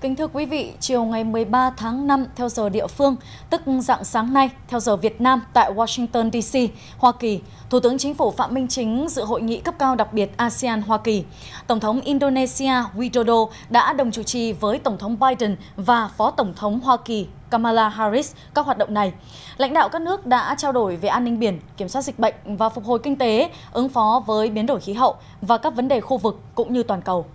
Kính thưa quý vị, chiều ngày 13 tháng 5 theo giờ địa phương, tức dạng sáng nay theo giờ Việt Nam tại Washington DC, Hoa Kỳ, Thủ tướng Chính phủ Phạm Minh Chính dự hội nghị cấp cao đặc biệt ASEAN Hoa Kỳ. Tổng thống Indonesia Widodo đã đồng chủ trì với Tổng thống Biden và Phó Tổng thống Hoa Kỳ Kamala Harris các hoạt động này. Lãnh đạo các nước đã trao đổi về an ninh biển, kiểm soát dịch bệnh và phục hồi kinh tế, ứng phó với biến đổi khí hậu và các vấn đề khu vực cũng như toàn cầu.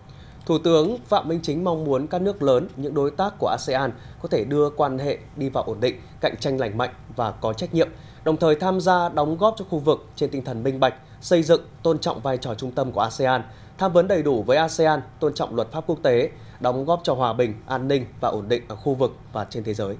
Thủ tướng Phạm Minh Chính mong muốn các nước lớn, những đối tác của ASEAN có thể đưa quan hệ đi vào ổn định, cạnh tranh lành mạnh và có trách nhiệm, đồng thời tham gia đóng góp cho khu vực trên tinh thần minh bạch, xây dựng, tôn trọng vai trò trung tâm của ASEAN, tham vấn đầy đủ với ASEAN, tôn trọng luật pháp quốc tế, đóng góp cho hòa bình, an ninh và ổn định ở khu vực và trên thế giới.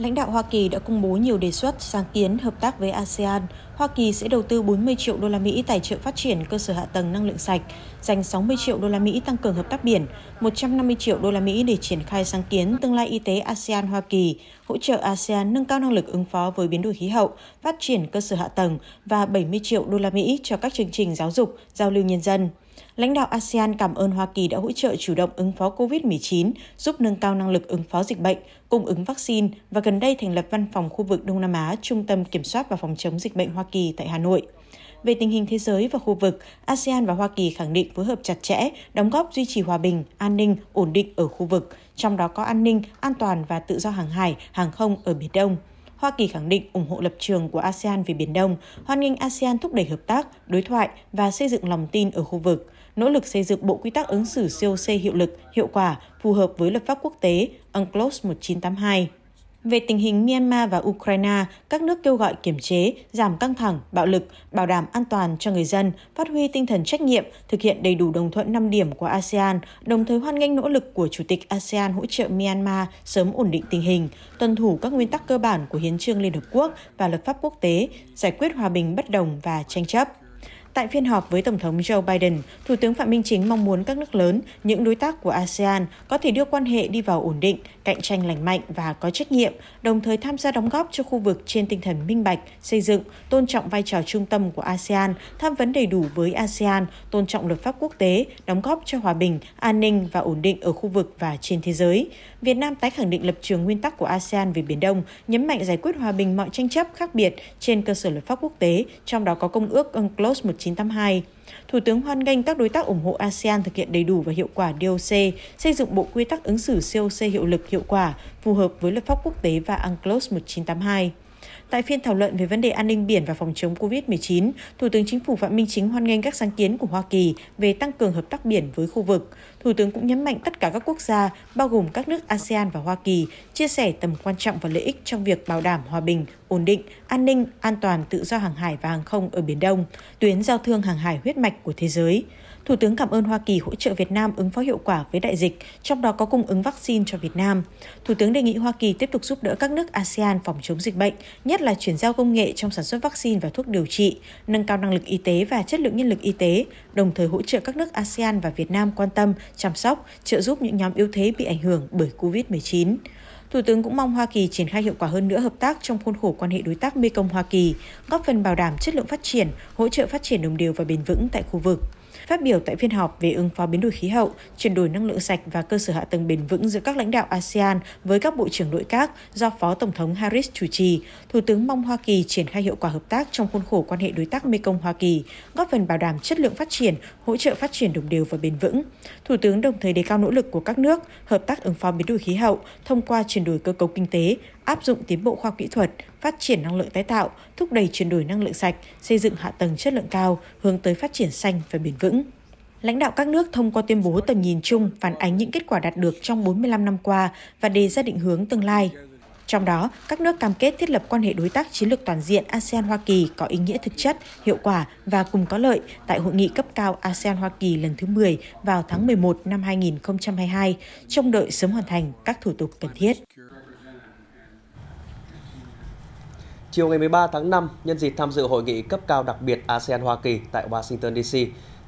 lãnh đạo Hoa Kỳ đã công bố nhiều đề xuất sáng kiến hợp tác với ASEAN. Hoa Kỳ sẽ đầu tư 40 triệu đô la Mỹ tài trợ phát triển cơ sở hạ tầng năng lượng sạch, dành 60 triệu đô la Mỹ tăng cường hợp tác biển, 150 triệu đô la Mỹ để triển khai sáng kiến tương lai y tế ASEAN Hoa Kỳ, hỗ trợ ASEAN nâng cao năng lực ứng phó với biến đổi khí hậu, phát triển cơ sở hạ tầng và 70 triệu đô la Mỹ cho các chương trình giáo dục, giao lưu nhân dân lãnh đạo ASEAN cảm ơn Hoa Kỳ đã hỗ trợ chủ động ứng phó COVID-19, giúp nâng cao năng lực ứng phó dịch bệnh, cung ứng vaccine và gần đây thành lập văn phòng khu vực Đông Nam Á Trung tâm Kiểm soát và Phòng chống dịch bệnh Hoa Kỳ tại Hà Nội. Về tình hình thế giới và khu vực, ASEAN và Hoa Kỳ khẳng định phối hợp chặt chẽ, đóng góp duy trì hòa bình, an ninh, ổn định ở khu vực, trong đó có an ninh, an toàn và tự do hàng hải, hàng không ở Biển Đông. Hoa Kỳ khẳng định ủng hộ lập trường của ASEAN về Biển Đông, hoan nghênh ASEAN thúc đẩy hợp tác, đối thoại và xây dựng lòng tin ở khu vực nỗ lực xây dựng bộ quy tắc ứng xử COC hiệu lực, hiệu quả, phù hợp với luật pháp quốc tế UNCLOS 1982. Về tình hình Myanmar và Ukraine, các nước kêu gọi kiểm chế, giảm căng thẳng, bạo lực, bảo đảm an toàn cho người dân, phát huy tinh thần trách nhiệm, thực hiện đầy đủ đồng thuận 5 điểm của ASEAN, đồng thời hoan nghênh nỗ lực của Chủ tịch ASEAN hỗ trợ Myanmar sớm ổn định tình hình, tuân thủ các nguyên tắc cơ bản của Hiến trương Liên Hợp Quốc và luật pháp quốc tế, giải quyết hòa bình bất đồng và tranh chấp. Tại phiên họp với Tổng thống Joe Biden, Thủ tướng Phạm Minh Chính mong muốn các nước lớn, những đối tác của ASEAN có thể đưa quan hệ đi vào ổn định cạnh tranh lành mạnh và có trách nhiệm, đồng thời tham gia đóng góp cho khu vực trên tinh thần minh bạch, xây dựng, tôn trọng vai trò trung tâm của ASEAN, tham vấn đầy đủ với ASEAN, tôn trọng luật pháp quốc tế, đóng góp cho hòa bình, an ninh và ổn định ở khu vực và trên thế giới. Việt Nam tái khẳng định lập trường nguyên tắc của ASEAN về Biển Đông, nhấn mạnh giải quyết hòa bình mọi tranh chấp khác biệt trên cơ sở luật pháp quốc tế, trong đó có Công ước UNCLOS 1982. Thủ tướng hoan nghênh các đối tác ủng hộ ASEAN thực hiện đầy đủ và hiệu quả DOC, xây dựng bộ quy tắc ứng xử COC hiệu lực hiệu quả, phù hợp với luật pháp quốc tế và UNCLOS 1982. Tại phiên thảo luận về vấn đề an ninh biển và phòng chống COVID-19, Thủ tướng Chính phủ Phạm Minh Chính hoan nghênh các sáng kiến của Hoa Kỳ về tăng cường hợp tác biển với khu vực. Thủ tướng cũng nhấn mạnh tất cả các quốc gia, bao gồm các nước ASEAN và Hoa Kỳ, chia sẻ tầm quan trọng và lợi ích trong việc bảo đảm hòa bình, ổn định, an ninh, an toàn tự do hàng hải và hàng không ở Biển Đông, tuyến giao thương hàng hải huyết mạch của thế giới. Thủ tướng cảm ơn Hoa Kỳ hỗ trợ Việt Nam ứng phó hiệu quả với đại dịch, trong đó có cung ứng vaccine cho Việt Nam. Thủ tướng đề nghị Hoa Kỳ tiếp tục giúp đỡ các nước ASEAN phòng chống dịch bệnh, nhất là chuyển giao công nghệ trong sản xuất vaccine và thuốc điều trị, nâng cao năng lực y tế và chất lượng nhân lực y tế, đồng thời hỗ trợ các nước ASEAN và Việt Nam quan tâm, chăm sóc, trợ giúp những nhóm yếu thế bị ảnh hưởng bởi COVID-19. Thủ tướng cũng mong Hoa Kỳ triển khai hiệu quả hơn nữa hợp tác trong khuôn khổ quan hệ đối tác Mekong Hoa Kỳ, góp phần bảo đảm chất lượng phát triển, hỗ trợ phát triển đồng đều và bền vững tại khu vực. Phát biểu tại phiên họp về ứng phó biến đổi khí hậu, chuyển đổi năng lượng sạch và cơ sở hạ tầng bền vững giữa các lãnh đạo ASEAN với các bộ trưởng nội các do Phó Tổng thống Harris chủ trì, Thủ tướng mong Hoa Kỳ triển khai hiệu quả hợp tác trong khuôn khổ quan hệ đối tác Mekong-Hoa Kỳ, góp phần bảo đảm chất lượng phát triển, hỗ trợ phát triển đồng đều và bền vững. Thủ tướng đồng thời đề cao nỗ lực của các nước hợp tác ứng phó biến đổi khí hậu thông qua chuyển đổi cơ cấu kinh tế, áp dụng tiến bộ khoa kỹ thuật, phát triển năng lượng tái tạo, thúc đẩy chuyển đổi năng lượng sạch, xây dựng hạ tầng chất lượng cao, hướng tới phát triển xanh và bền vững. Lãnh đạo các nước thông qua tuyên bố tầm nhìn chung phản ánh những kết quả đạt được trong 45 năm qua và đề ra định hướng tương lai. Trong đó, các nước cam kết thiết lập quan hệ đối tác chiến lược toàn diện ASEAN-Hoa Kỳ có ý nghĩa thực chất, hiệu quả và cùng có lợi tại Hội nghị cấp cao ASEAN-Hoa Kỳ lần thứ 10 vào tháng 11 năm 2022, trong đợi sớm hoàn thành các thủ tục cần thiết. Chiều ngày 13 tháng 5, nhân dịp tham dự hội nghị cấp cao đặc biệt ASEAN Hoa Kỳ tại Washington DC,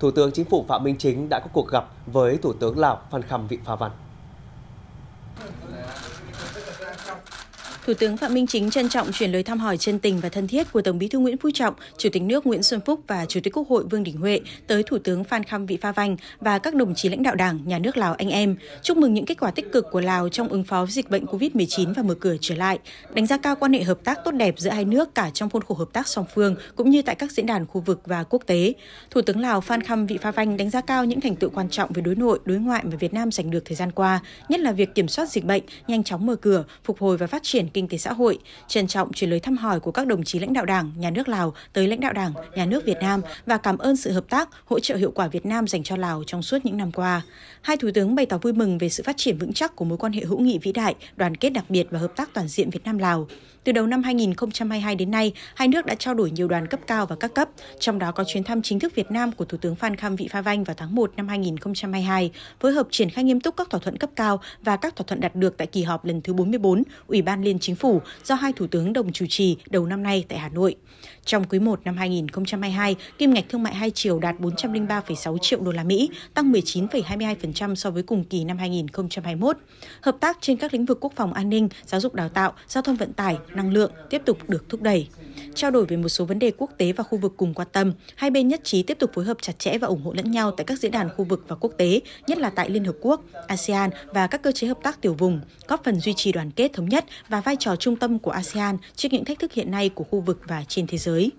Thủ tướng Chính phủ Phạm Minh Chính đã có cuộc gặp với Thủ tướng Lào Phan Khâm Vị Phà Văn. Thủ tướng Phạm Minh Chính trân trọng chuyển lời thăm hỏi chân tình và thân thiết của Tổng Bí thư Nguyễn Phú Trọng, Chủ tịch nước Nguyễn Xuân Phúc và Chủ tịch Quốc hội Vương Đình Huệ tới Thủ tướng Phan Khâm Vị Pha Vanh và các đồng chí lãnh đạo Đảng, nhà nước Lào anh em, chúc mừng những kết quả tích cực của Lào trong ứng phó dịch bệnh COVID-19 và mở cửa trở lại, đánh giá cao quan hệ hợp tác tốt đẹp giữa hai nước cả trong khuôn khổ hợp tác song phương cũng như tại các diễn đàn khu vực và quốc tế. Thủ tướng Lào Phan Khâm Vị Pha Vanh đánh giá cao những thành tựu quan trọng về đối nội, đối ngoại mà Việt Nam giành được thời gian qua, nhất là việc kiểm soát dịch bệnh, nhanh chóng mở cửa, phục hồi và phát triển kinh tế xã hội, trân trọng truyền lời thăm hỏi của các đồng chí lãnh đạo Đảng, nhà nước Lào tới lãnh đạo Đảng, nhà nước Việt Nam và cảm ơn sự hợp tác, hỗ trợ hiệu quả Việt Nam dành cho Lào trong suốt những năm qua. Hai thủ tướng bày tỏ vui mừng về sự phát triển vững chắc của mối quan hệ hữu nghị vĩ đại, đoàn kết đặc biệt và hợp tác toàn diện Việt Nam Lào. Từ đầu năm 2022 đến nay, hai nước đã trao đổi nhiều đoàn cấp cao và các cấp, trong đó có chuyến thăm chính thức Việt Nam của Thủ tướng Phan Kham Vị Pha Vanh vào tháng 1 năm 2022, phối hợp triển khai nghiêm túc các thỏa thuận cấp cao và các thỏa thuận đạt được tại kỳ họp lần thứ 44 Ủy ban Liên Chính phủ do hai thủ tướng đồng chủ trì đầu năm nay tại Hà Nội. Trong quý 1 năm 2022, kim ngạch thương mại hai chiều đạt 403,6 triệu đô la Mỹ, tăng 19,22% so với cùng kỳ năm 2021. Hợp tác trên các lĩnh vực quốc phòng an ninh, giáo dục đào tạo, giao thông vận tải, năng lượng tiếp tục được thúc đẩy. Trao đổi về một số vấn đề quốc tế và khu vực cùng quan tâm, hai bên nhất trí tiếp tục phối hợp chặt chẽ và ủng hộ lẫn nhau tại các diễn đàn khu vực và quốc tế, nhất là tại Liên Hợp Quốc, ASEAN và các cơ chế hợp tác tiểu vùng, góp phần duy trì đoàn kết thống nhất và vai trò trung tâm của ASEAN trước những thách thức hiện nay của khu vực và trên thế giới giới.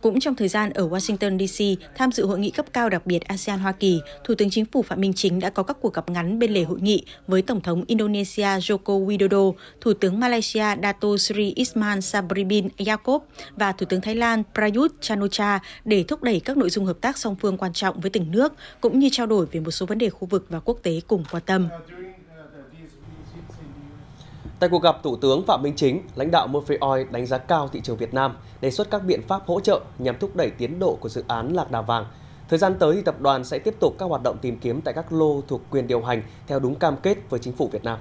Cũng trong thời gian ở Washington DC tham dự hội nghị cấp cao đặc biệt ASEAN Hoa Kỳ, Thủ tướng Chính phủ Phạm Minh Chính đã có các cuộc gặp ngắn bên lề hội nghị với Tổng thống Indonesia Joko Widodo, Thủ tướng Malaysia Dato Sri Ismail Sabri bin Yaakob và Thủ tướng Thái Lan Prayut chan o để thúc đẩy các nội dung hợp tác song phương quan trọng với từng nước cũng như trao đổi về một số vấn đề khu vực và quốc tế cùng quan tâm. Tại cuộc gặp, Thủ tướng Phạm Minh Chính, lãnh đạo Murphy Oil đánh giá cao thị trường Việt Nam, đề xuất các biện pháp hỗ trợ nhằm thúc đẩy tiến độ của dự án Lạc Đà Vàng. Thời gian tới thì tập đoàn sẽ tiếp tục các hoạt động tìm kiếm tại các lô thuộc quyền điều hành theo đúng cam kết với chính phủ Việt Nam.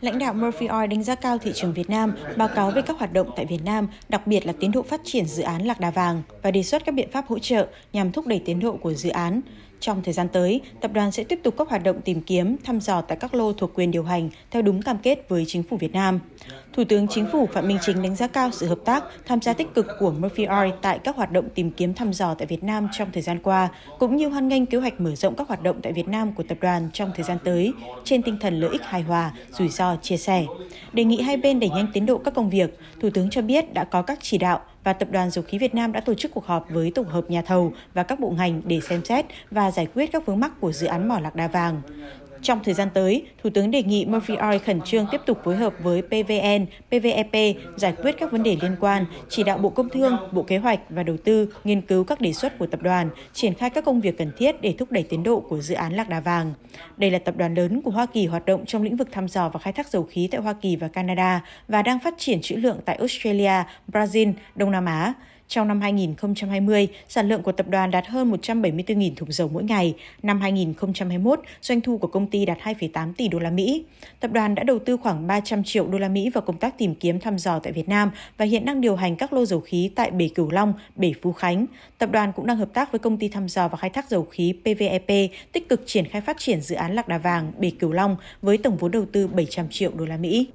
lãnh đạo Murphy Oil đánh giá cao thị trường Việt Nam, báo cáo về các hoạt động tại Việt Nam, đặc biệt là tiến độ phát triển dự án Lạc Đà Vàng và đề xuất các biện pháp hỗ trợ nhằm thúc đẩy tiến độ của dự án. Trong thời gian tới, tập đoàn sẽ tiếp tục các hoạt động tìm kiếm, thăm dò tại các lô thuộc quyền điều hành theo đúng cam kết với chính phủ Việt Nam. Thủ tướng Chính phủ Phạm Minh Chính đánh giá cao sự hợp tác, tham gia tích cực của Murphy Oil tại các hoạt động tìm kiếm thăm dò tại Việt Nam trong thời gian qua, cũng như hoan nghênh kế hoạch mở rộng các hoạt động tại Việt Nam của tập đoàn trong thời gian tới trên tinh thần lợi ích hài hòa, rủi ro chia sẻ. Đề nghị hai bên đẩy nhanh tiến độ các công việc, Thủ tướng cho biết đã có các chỉ đạo và Tập đoàn Dầu khí Việt Nam đã tổ chức cuộc họp với tổng hợp nhà thầu và các bộ ngành để xem xét và giải quyết các vướng mắc của dự án mỏ Lạc Đa Vàng. Trong thời gian tới, Thủ tướng đề nghị Murphy Oil khẩn trương tiếp tục phối hợp với PVN, PVEP giải quyết các vấn đề liên quan, chỉ đạo Bộ Công Thương, Bộ Kế hoạch và Đầu tư nghiên cứu các đề xuất của tập đoàn, triển khai các công việc cần thiết để thúc đẩy tiến độ của dự án Lạc Đà Vàng. Đây là tập đoàn lớn của Hoa Kỳ hoạt động trong lĩnh vực thăm dò và khai thác dầu khí tại Hoa Kỳ và Canada và đang phát triển trữ lượng tại Australia, Brazil, Đông Nam Á. Trong năm 2020, sản lượng của tập đoàn đạt hơn 174.000 thùng dầu mỗi ngày. Năm 2021, doanh thu của công ty đạt 2,8 tỷ đô la Mỹ. Tập đoàn đã đầu tư khoảng 300 triệu đô la Mỹ vào công tác tìm kiếm thăm dò tại Việt Nam và hiện đang điều hành các lô dầu khí tại Bể Cửu Long, Bể Phú Khánh. Tập đoàn cũng đang hợp tác với công ty thăm dò và khai thác dầu khí PVEP e tích cực triển khai phát triển dự án Lạc Đà Vàng, Bể Cửu Long với tổng vốn đầu tư 700 triệu đô la Mỹ.